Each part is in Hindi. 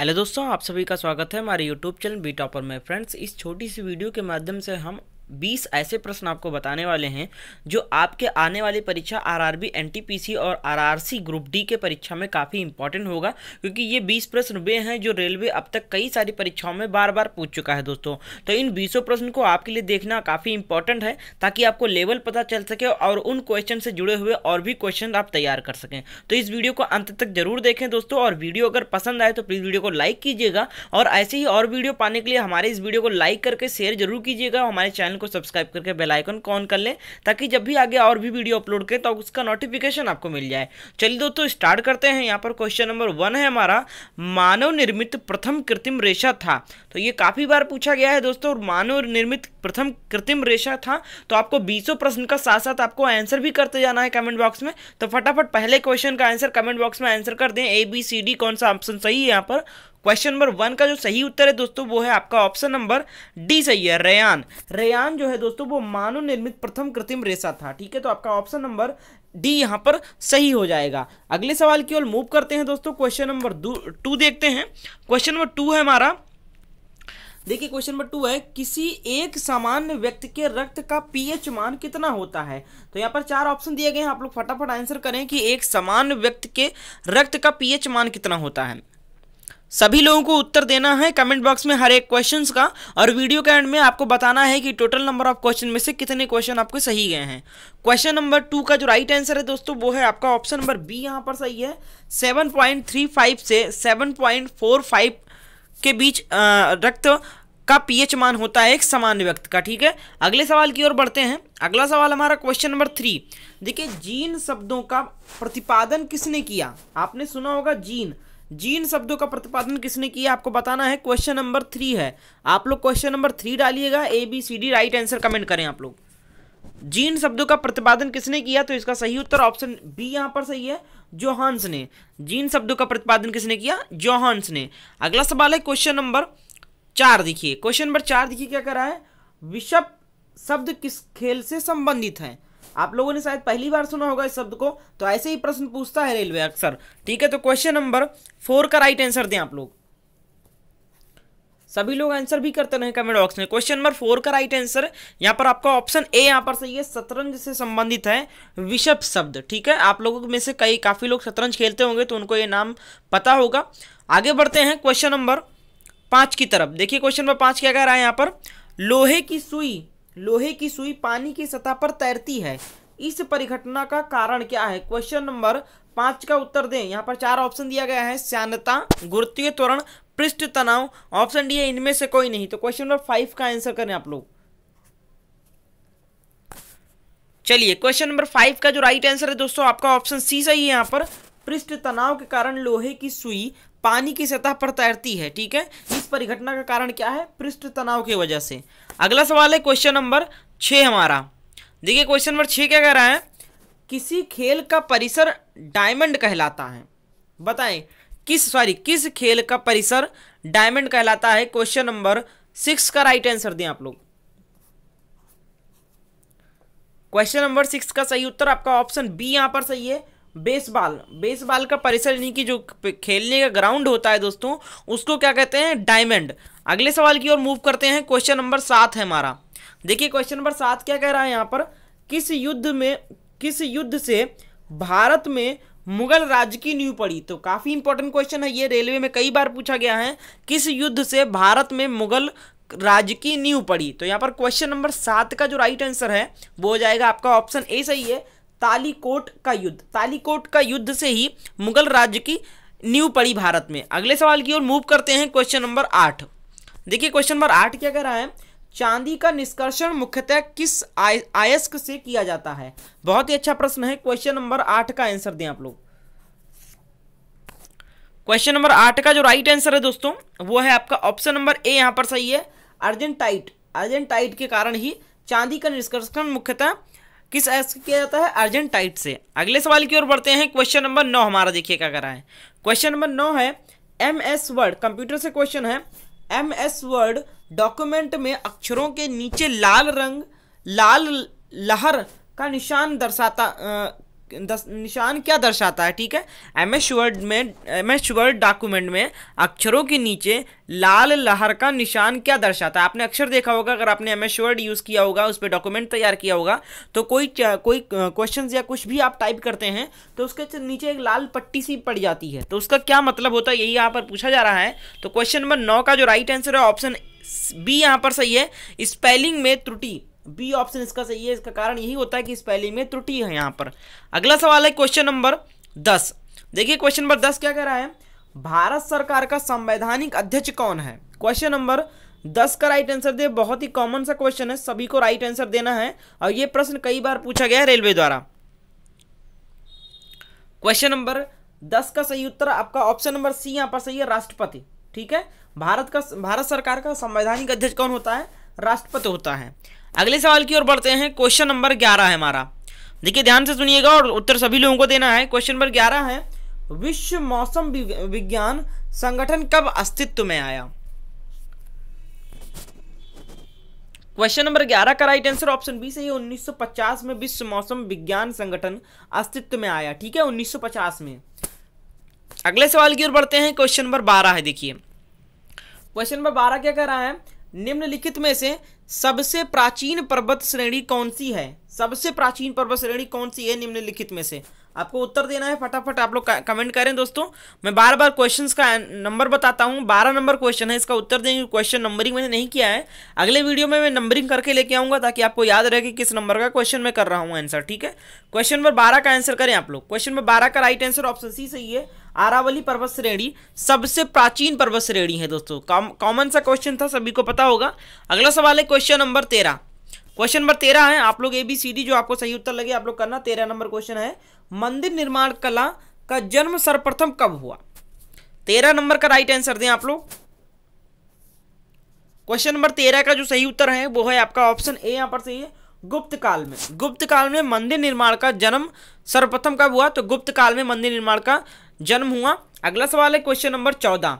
हेलो दोस्तों आप सभी का स्वागत है हमारे यूट्यूब चैनल बी टॉपर में फ्रेंड्स इस छोटी सी वीडियो के माध्यम से हम बीस ऐसे प्रश्न आपको बताने वाले हैं जो आपके आने वाली परीक्षा आरआरबी एनटीपीसी और आरआरसी ग्रुप डी के परीक्षा में काफ़ी इंपॉर्टेंट होगा क्योंकि ये बीस प्रश्न वे हैं जो रेलवे अब तक कई सारी परीक्षाओं में बार बार पूछ चुका है दोस्तों तो इन बीसों प्रश्न को आपके लिए देखना काफ़ी इंपॉर्टेंट है ताकि आपको लेवल पता चल सके और उन क्वेश्चन से जुड़े हुए और भी क्वेश्चन आप तैयार कर सकें तो इस वीडियो को अंत तक जरूर देखें दोस्तों और वीडियो अगर पसंद आए तो प्लीज़ वीडियो को लाइक कीजिएगा और ऐसे ही और वीडियो पाने के लिए हमारे इस वीडियो को लाइक करके शेयर जरूर कीजिएगा हमारे चैनल चैनल को सब्सक्राइब करके बेल आइकन कॉन कर लें ताकि जब भी आगे और भी वीडियो अपलोड करें तो उसका नोटिफिकेशन आपको मिल जाए चलिए दोस्तों स्टार्ट करते हैं यहाँ पर क्वेश्चन नंबर वन है हमारा मानव निर्मित प्रथम कृत्रिम रेशा था तो ये काफ़ी बार पूछा गया है दोस्तों और मानव निर्मित प्रथम कृत्रिम रेशा था तो आपको बीसों प्रश्न का साथ साथ आपको आंसर भी करते जाना है कमेंट बॉक्स में तो फटाफट पहले क्वेश्चन का आंसर कमेंट बॉक्स में आंसर कर दें ए बी सी डी कौन सा ऑप्शन सही है यहाँ पर क्वेश्चन नंबर वन का जो सही उत्तर है दोस्तों वो है आपका ऑप्शन नंबर डी सही है रेयान रेयान जो है दोस्तों वो मानव निर्मित प्रथम कृत्रिम रेशा था ठीक है तो आपका ऑप्शन नंबर डी यहां पर सही हो जाएगा अगले सवाल की ओर मूव करते हैं दोस्तों क्वेश्चन नंबर टू देखते हैं क्वेश्चन नंबर टू है हमारा देखिए क्वेश्चन नंबर टू है किसी एक सामान्य व्यक्ति के रक्त का पीएच मान कितना होता है तो यहाँ पर चार ऑप्शन दिए गए हैं आप लोग फटाफट आंसर करें कि एक सामान्य व्यक्ति के रक्त का पीएच मान कितना होता है सभी लोगों को उत्तर देना है कमेंट बॉक्स में हर एक क्वेश्चन का और वीडियो के एंड में आपको बताना है कि टोटल नंबर ऑफ क्वेश्चन में से कितने क्वेश्चन आपको सही गए हैं क्वेश्चन नंबर टू का जो राइट आंसर है दोस्तों वो है आपका ऑप्शन नंबर बी यहाँ पर सही है 7.35 से 7.45 के बीच रक्त का पीएच मान होता है एक सामान्य व्यक्त का ठीक है अगले सवाल की ओर बढ़ते हैं अगला सवाल हमारा क्वेश्चन नंबर थ्री देखिए जीन शब्दों का प्रतिपादन किसने किया आपने सुना होगा जीन जीन शब्दों का प्रतिपादन किसने किया आपको बताना है क्वेश्चन नंबर थ्री है आप लोग क्वेश्चन नंबर थ्री डालिएगा A B C D right answer comment करें आप लोग जीन शब्दों का प्रतिपादन किसने किया तो इसका सही उत्तर ऑप्शन बी यहां पर सही है जोहान्स ने जीन शब्दों का प्रतिपादन किसने किया जोहान्स ने अगला सवाल है क्वेश्चन नंबर चार देखिए क्वेश्चन नंबर चार देखिए क्या करा है विषप शब्द किस खेल से संबंधित है आप लोगों ने शायद पहली बार सुना होगा इस शब्द को तो ऐसे ही प्रश्न पूछता है रेलवे अक्सर ठीक है तो क्वेश्चन नंबर फोर का राइट आंसर दें आप लोग सभी लोग आंसर भी करते रहे कमेंट बॉक्स में क्वेश्चन नंबर फोर का राइट आंसर यहाँ पर आपका ऑप्शन ए यहाँ पर सही है शतरंज से संबंधित है विषभ शब्द ठीक है आप लोगों में से कई काफ़ी लोग शतरंज खेलते होंगे तो उनको ये नाम पता होगा आगे बढ़ते हैं क्वेश्चन नंबर पांच की तरफ देखिए क्वेश्चन नंबर पांच क्या कह रहा है यहाँ पर लोहे की सुई लोहे की सुई पानी की सतह पर तैरती है इस परिघटना का कारण क्या है क्वेश्चन नंबर पांच का उत्तर दें यहाँ पर चार ऑप्शन दिया गया है श्यानता गुरुत्वीय त्वरण पृष्ठ तनाव ऑप्शन डी है इनमें से कोई नहीं तो क्वेश्चन नंबर फाइव का आंसर करें आप लोग चलिए क्वेश्चन नंबर फाइव का जो राइट आंसर है दोस्तों आपका ऑप्शन सी सही है यहाँ पर पृष्ठ तनाव के कारण लोहे की सुई पानी की सतह पर तैरती है ठीक है इस परिघटना का कारण क्या है पृष्ठ तनाव की वजह से अगला सवाल है क्वेश्चन नंबर छः हमारा देखिए क्वेश्चन नंबर छः क्या कह रहा है किसी खेल का परिसर डायमंड कहलाता है बताएं किस सॉरी किस खेल का परिसर डायमंड कहलाता है क्वेश्चन नंबर सिक्स का राइट आंसर दें आप लोग क्वेश्चन नंबर सिक्स का सही उत्तर आपका ऑप्शन बी यहां पर सही है बेसबॉल बेसबॉल का परिसर यानी कि जो खेलने का ग्राउंड होता है दोस्तों उसको क्या कहते हैं डायमंड अगले सवाल की ओर मूव करते हैं क्वेश्चन नंबर सात है हमारा देखिए क्वेश्चन नंबर सात क्या कह रहा है यहाँ पर किस युद्ध में किस युद्ध से भारत में मुगल राज्य की नींव पड़ी तो काफ़ी इंपॉर्टेंट क्वेश्चन है ये रेलवे में कई बार पूछा गया है किस युद्ध से भारत में मुगल राज्य की नींव पड़ी तो यहाँ पर क्वेश्चन नंबर सात का जो राइट आंसर है वो हो जाएगा आपका ऑप्शन ए सही है तालीकोट का युद्ध तालीकोट का युद्ध से ही मुगल राज्य की नींव पड़ी भारत में अगले सवाल की ओर मूव करते हैं क्वेश्चन नंबर आठ देखिए क्वेश्चन नंबर आठ क्या कह रहा है चांदी का निष्कर्षण मुख्यतः किस आय, आयस्क से किया जाता है बहुत ही अच्छा प्रश्न है क्वेश्चन नंबर आठ का आंसर दें आप लोग क्वेश्चन नंबर आठ का जो राइट आंसर है दोस्तों वो है आपका ऑप्शन नंबर ए यहां पर सही है अर्जेंटाइट अर्जेंटाइट के कारण ही चांदी का निष्कर्षण मुख्यतः किस एस किया जाता है अर्जेंटाइट से अगले सवाल की ओर बढ़ते हैं क्वेश्चन नंबर नौ हमारा देखिए क्या करा है क्वेश्चन नंबर नौ है एम एस वर्ड कंप्यूटर से क्वेश्चन है एम एस वर्ड डॉक्यूमेंट में अक्षरों के नीचे लाल रंग लाल लहर का निशान दर्शाता दस, निशान क्या दर्शाता है ठीक है एम एस वर्ड में एम एस वर्ड डॉक्यूमेंट में अक्षरों के नीचे लाल लहर का निशान क्या दर्शाता है आपने अक्षर देखा होगा अगर आपने एम एस वर्ड यूज़ किया होगा उस पर डॉक्यूमेंट तैयार किया होगा तो कोई कोई क्वेश्चन या कुछ भी आप टाइप करते हैं तो उसके नीचे एक लाल पट्टी सी पड़ जाती है तो उसका क्या मतलब होता है यही यहाँ पर पूछा जा रहा है तो क्वेश्चन नंबर नौ का जो राइट आंसर है ऑप्शन बी यहाँ पर सही है स्पेलिंग में त्रुटि बी ऑप्शन इसका सही है इसका कारण यही होता है कि स्पेलिंग में त्रुटि है यहाँ पर अगला सवाल है क्वेश्चन नंबर दस देखिए क्वेश्चन नंबर दस क्या कह रहा है भारत सरकार का संवैधानिक अध्यक्ष कौन है क्वेश्चन नंबर दस का राइट आंसर दे बहुत ही कॉमन सा क्वेश्चन है सभी को राइट आंसर देना है और ये प्रश्न कई बार पूछा गया है रेलवे द्वारा क्वेश्चन नंबर दस का सही उत्तर आपका ऑप्शन नंबर सी यहां पर सही है राष्ट्रपति ठीक है भारत का भारत सरकार का संवैधानिक अध्यक्ष कौन होता है राष्ट्रपति होता है अगले सवाल की ओर बढ़ते हैं क्वेश्चन नंबर ग्यारह है हमारा देखिए ध्यान से सुनिएगा और उत्तर सभी लोगों को देना है क्वेश्चन नंबर ग्यारह है विश्व मौसम विज्ञान संगठन कब अस्तित्व में आया क्वेश्चन नंबर 11 का राइट आंसर ऑप्शन बी सही है 1950 में विश्व मौसम विज्ञान संगठन अस्तित्व में आया ठीक है 1950 में अगले सवाल की ओर बढ़ते हैं क्वेश्चन नंबर 12 है देखिए क्वेश्चन नंबर 12 क्या कह रहा है निम्नलिखित में से सबसे प्राचीन पर्वत श्रेणी कौन सी है सबसे प्राचीन पर्वत श्रेणी कौन सी है निम्नलिखित में से आपको उत्तर देना है फटाफट आप लोग कमेंट करें दोस्तों मैं बार बार क्वेश्चंस का नंबर बताता हूँ बारह नंबर क्वेश्चन है इसका उत्तर देंगे क्वेश्चन नंबरिंग मैंने नहीं किया है अगले वीडियो में मैं नंबरिंग करके लेके आऊँगा ताकि आपको याद रहे कि किस नंबर का क्वेश्चन मैं कर रहा हूँ आंसर ठीक है क्वेश्चन नंबर बारह का आंसर करें आप लोग क्वेश्चन नंबर बारह का राइट आंसर ऑप्शन सी सही है आरावली पर्वत श्रेणी सबसे प्राचीन पर्वत श्रेणी है दोस्तों कॉमन सा क्वेश्चन था सभी को पता होगा अगला सवाल है क्वेश्चन नंबर तेरह क्वेश्चन नंबर तेरह है आप लोग ए बी सी डी जो आपको सही उत्तर लगे आप लोग करना तेरह नंबर क्वेश्चन है मंदिर निर्माण कला का जन्म सर्वप्रथम कब हुआ तेरह नंबर का राइट आंसर दें आप लोग क्वेश्चन नंबर तेरह का जो सही उत्तर है वो है आपका ऑप्शन ए यहां पर सही है गुप्त काल में गुप्त काल में मंदिर निर्माण का जन्म सर्वप्रथम कब हुआ तो गुप्त काल में मंदिर निर्माण का जन्म हुआ अगला सवाल है क्वेश्चन नंबर चौदह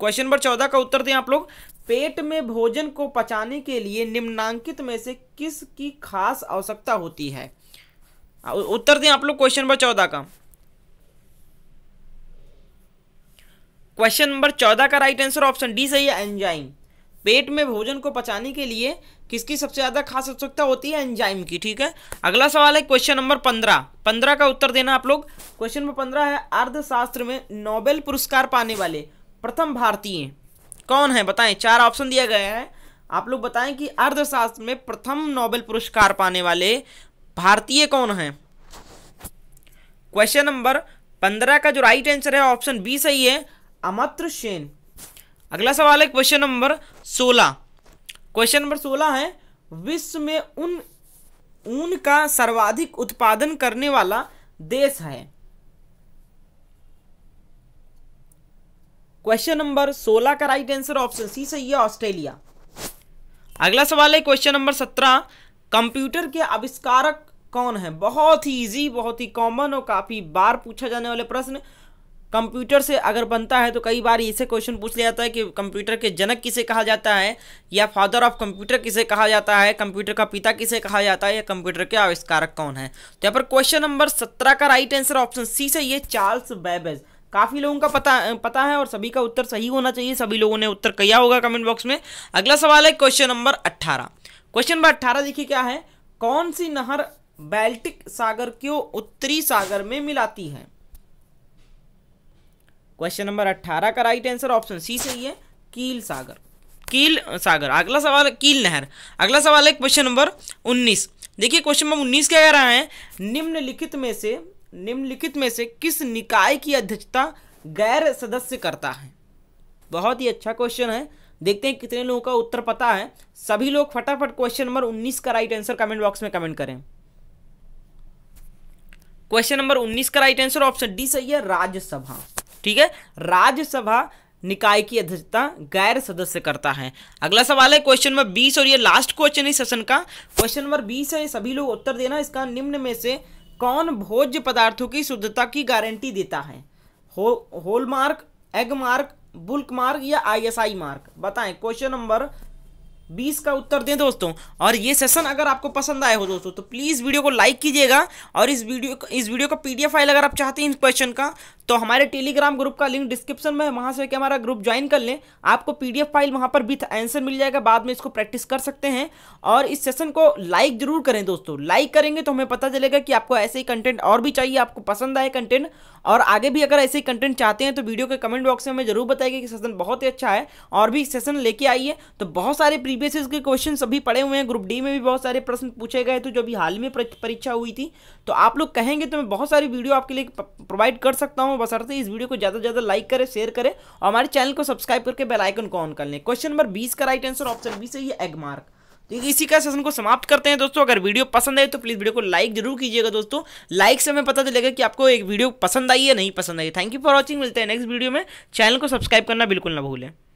क्वेश्चन नंबर चौदह का उत्तर दें आप लोग पेट में भोजन को पचाने के लिए निम्नांकित में से किस की खास आवश्यकता होती है उत्तर दें आप लोग क्वेश्चन नंबर चौदह का क्वेश्चन नंबर चौदह का राइट आंसर ऑप्शन डी सही है एंजाइम पेट में भोजन को पचाने के लिए किसकी सबसे ज़्यादा खास आवश्यकता होती है एंजाइम की ठीक है अगला सवाल है क्वेश्चन नंबर पंद्रह पंद्रह का उत्तर देना आप लोग क्वेश्चन नंबर पंद्रह है अर्थशास्त्र में नोबेल पुरस्कार पाने वाले प्रथम भारतीय कौन है बताएं चार ऑप्शन दिया गया है आप लोग बताएं कि अर्थशास्त्र में प्रथम नोबेल पुरस्कार पाने वाले भारतीय कौन हैं क्वेश्चन नंबर पंद्रह का जो राइट आंसर है ऑप्शन बी सही है अमत्र सेन अगला सवाल है क्वेश्चन नंबर सोलह क्वेश्चन नंबर सोलह है विश्व में उन ऊन का सर्वाधिक उत्पादन करने वाला देश है क्वेश्चन नंबर सोलह का राइट आंसर ऑप्शन सी सही है ऑस्ट्रेलिया अगला सवाल है क्वेश्चन नंबर सत्रह कंप्यूटर के आविष्कारक कौन है बहुत ही इजी बहुत ही कॉमन और काफ़ी बार पूछा जाने वाले प्रश्न कंप्यूटर से अगर बनता है तो कई बार इसे क्वेश्चन पूछ लिया जाता है कि कंप्यूटर के जनक किसे कहा जाता है या फादर ऑफ कंप्यूटर किसे कहा जाता है कंप्यूटर का पिता किसे कहा जाता है या कंप्यूटर के आविष्कारक कौन है तो यहाँ पर क्वेश्चन नंबर सत्रह का राइट आंसर ऑप्शन सी से ये चार्ल्स बैबेज काफ़ी लोगों का पता पता है और सभी का उत्तर सही होना चाहिए सभी लोगों ने उत्तर किया होगा कमेंट बॉक्स में अगला सवाल है क्वेश्चन नंबर अट्ठारह क्वेश्चन नंबर अट्ठारह देखिए क्या है कौन सी नहर बैल्टिक सागर को उत्तरी सागर में मिलाती है क्वेश्चन नंबर अट्ठारह का राइट आंसर ऑप्शन सी सही है कील सागर कील सागर अगला सवाल कील नहर अगला सवाल है क्वेश्चन नंबर उन्नीस देखिए क्वेश्चन नंबर उन्नीस क्या कह रहा है निम्नलिखित में से निम्नलिखित में से किस निकाय की अध्यक्षता गैर सदस्य करता है बहुत ही अच्छा क्वेश्चन है देखते हैं कितने लोगों का उत्तर पता है सभी लोग फटाफट क्वेश्चन नंबर 19 का राइट आंसर कमेंट बॉक्स में कमेंट करें क्वेश्चन नंबर 19 का राइट आंसर ऑप्शन डी सही है राज्यसभा ठीक है राज्यसभा निकाय की अध्यक्षता गैर सदस्य करता है अगला सवाल है क्वेश्चन नंबर बीस और ये लास्ट क्वेश्चन है सेशन का क्वेश्चन नंबर बीस है सभी लोग उत्तर देना इसका निम्न में से कौन भोज्य पदार्थों की शुद्धता की गारंटी देता है हो hallmark Agmark bulk mark या आईएसआई मार्क बताएं क्वेश्चन नंबर बीस का उत्तर दें दोस्तों और ये सेशन अगर आपको पसंद आए हो दोस्तों तो प्लीज़ वीडियो को लाइक कीजिएगा और इस वीडियो इस वीडियो का पीडीएफ फाइल अगर आप चाहते हैं इस क्वेश्चन का तो हमारे टेलीग्राम ग्रुप का लिंक डिस्क्रिप्शन में है वहाँ से हमारा ग्रुप ज्वाइन कर लें आपको पीडीएफ फाइल वहाँ पर विथ आंसर मिल जाएगा बाद में इसको प्रैक्टिस कर सकते हैं और इस सेशन को लाइक जरूर करें दोस्तों लाइक करेंगे तो हमें पता चलेगा कि आपको ऐसे ही कंटेंट और भी चाहिए आपको पसंद आए कंटेंट और आगे भी अगर ऐसे ही कंटेंट चाहते हैं तो वीडियो के कमेंट बॉक्स में हमें जरूर बताएगा कि सेशन बहुत ही अच्छा है और भी सेशन लेके आइए तो बहुत सारे बेसिस के क्वेश्चन सभी पड़े हुए हैं ग्रुप डी में भी बहुत सारे प्रश्न पूछे गए थे जो अभी हाल में परीक्षा हुई थी तो आप लोग कहेंगे तो मैं बहुत सारी वीडियो आपके लिए प्रोवाइड कर सकता हूँ बस अर्थ इस वीडियो को ज़्यादा से ज़्यादा लाइक करें शेयर करें और हमारे चैनल को सब्सक्राइब करके बेलाइकन को ऑन कर लें क्वेश्चन नंबर बीस का राइट आंसर ऑप्शन बी से ही एग मार्क तो इसी का सेशन को समाप्त करते हैं दोस्तों अगर वीडियो पसंद आए तो प्लीज़ वीडियो को लाइक जरूर कीजिएगा दोस्तों लाइक से हमें पता चलेगा कि आपको एक वीडियो पसंद आई है नहीं पसंद आई थैंक यू फॉर वॉचिंग मिलते हैं नेक्स्ट वीडियो में चैनल को सब्सक्राइब करना बिल्कुल ना भूलें